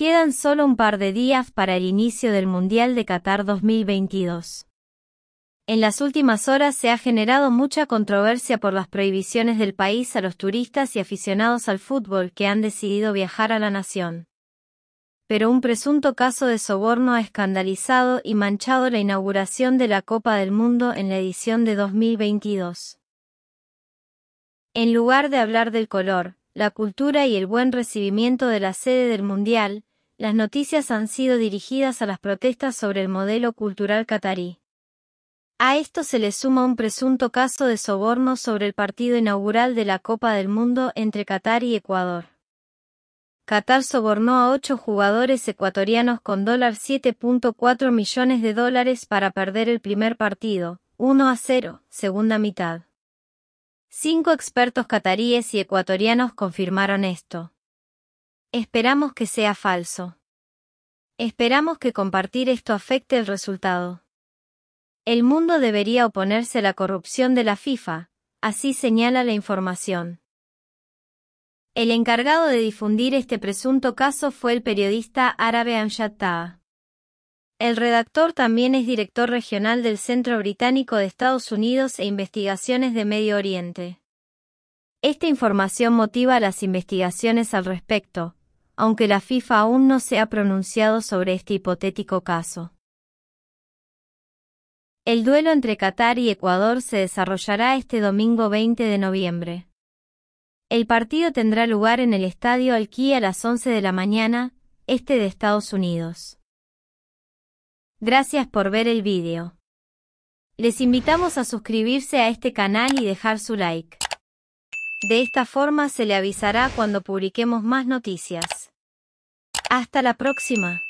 Quedan solo un par de días para el inicio del Mundial de Qatar 2022. En las últimas horas se ha generado mucha controversia por las prohibiciones del país a los turistas y aficionados al fútbol que han decidido viajar a la nación. Pero un presunto caso de soborno ha escandalizado y manchado la inauguración de la Copa del Mundo en la edición de 2022. En lugar de hablar del color, la cultura y el buen recibimiento de la sede del Mundial, las noticias han sido dirigidas a las protestas sobre el modelo cultural catarí. A esto se le suma un presunto caso de soborno sobre el partido inaugural de la Copa del Mundo entre Qatar y Ecuador. Qatar sobornó a ocho jugadores ecuatorianos con $7.4 millones de dólares para perder el primer partido, 1 a 0, segunda mitad. Cinco expertos cataríes y ecuatorianos confirmaron esto. Esperamos que sea falso. Esperamos que compartir esto afecte el resultado. El mundo debería oponerse a la corrupción de la FIFA, así señala la información. El encargado de difundir este presunto caso fue el periodista árabe Amjad El redactor también es director regional del Centro Británico de Estados Unidos e Investigaciones de Medio Oriente. Esta información motiva las investigaciones al respecto, aunque la FIFA aún no se ha pronunciado sobre este hipotético caso. El duelo entre Qatar y Ecuador se desarrollará este domingo 20 de noviembre. El partido tendrá lugar en el Estadio Alquí a las 11 de la mañana, este de Estados Unidos. Gracias por ver el vídeo. Les invitamos a suscribirse a este canal y dejar su like. De esta forma se le avisará cuando publiquemos más noticias. Hasta la próxima.